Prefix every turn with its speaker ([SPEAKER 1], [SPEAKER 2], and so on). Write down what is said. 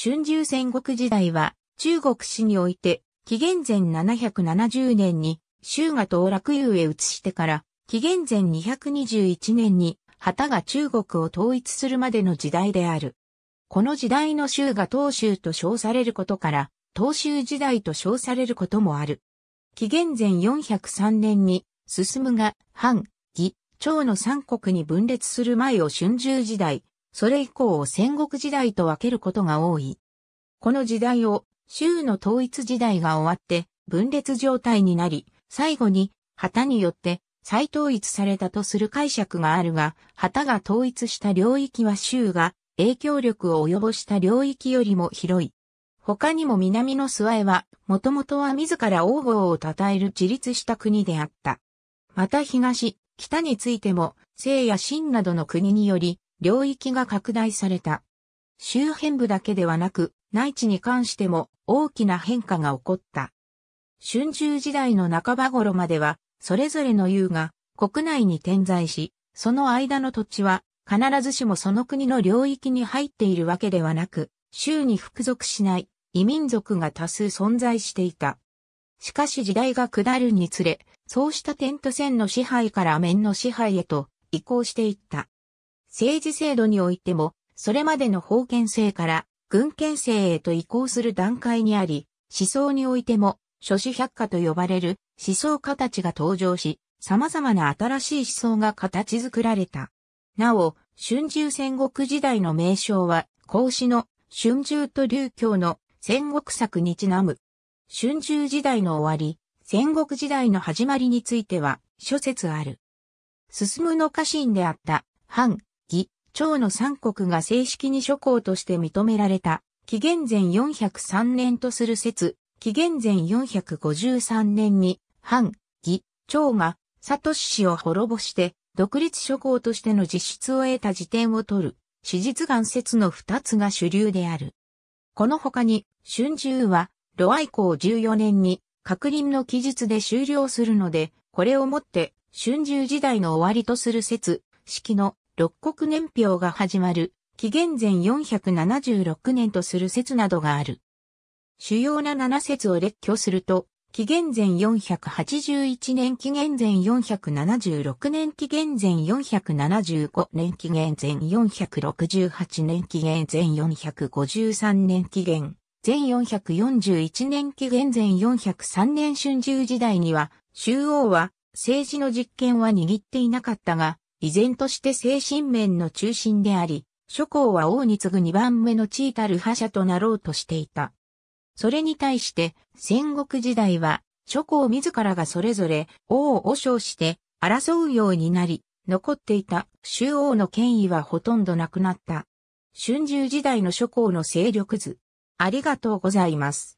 [SPEAKER 1] 春秋戦国時代は、中国史において、紀元前770年に、周が東楽遊へ移してから、紀元前221年に、旗が中国を統一するまでの時代である。この時代の周が東州と称されることから、東州時代と称されることもある。紀元前403年に、進むが、藩、義、長の三国に分裂する前を春秋時代、それ以降を戦国時代と分けることが多い。この時代を州の統一時代が終わって分裂状態になり、最後に旗によって再統一されたとする解釈があるが、旗が統一した領域は州が影響力を及ぼした領域よりも広い。他にも南の諏訪へは、もともとは自ら王法を称える自立した国であった。また東、北についても、聖や秦などの国により、領域が拡大された。周辺部だけではなく、内地に関しても大きな変化が起こった。春秋時代の半ば頃までは、それぞれの優が国内に点在し、その間の土地は必ずしもその国の領域に入っているわけではなく、州に服属しない異民族が多数存在していた。しかし時代が下るにつれ、そうした点と線の支配から面の支配へと移行していった。政治制度においても、それまでの封建制から軍権制へと移行する段階にあり、思想においても、諸子百科と呼ばれる思想家たちが登場し、様々な新しい思想が形作られた。なお、春秋戦国時代の名称は、孔子の春秋と流教の戦国策にちなむ。春秋時代の終わり、戦国時代の始まりについては諸説ある。進むの家臣であった、藩、蝶の三国が正式に諸侯として認められた、紀元前403年とする説、紀元前453年に、反、義、趙が、サトシ氏を滅ぼして、独立諸侯としての実質を得た時点を取る、史実岩説の二つが主流である。この他に、春秋は、ロア以降14年に、確認の記述で終了するので、これをもって、春秋時代の終わりとする説、式の六国年表が始まる、紀元前476年とする説などがある。主要な七説を列挙すると、紀元前481年、紀元前476年、紀元前475年、紀元前468年、紀元前453年、紀元前441年、紀元前403年春秋時代には、周王は政治の実権は握っていなかったが、依然として精神面の中心であり、諸侯は王に次ぐ二番目の地位たる覇者となろうとしていた。それに対して、戦国時代は、諸侯自らがそれぞれ王を称して争うようになり、残っていた周王の権威はほとんどなくなった。春秋時代の諸侯の勢力図。ありがとうございます。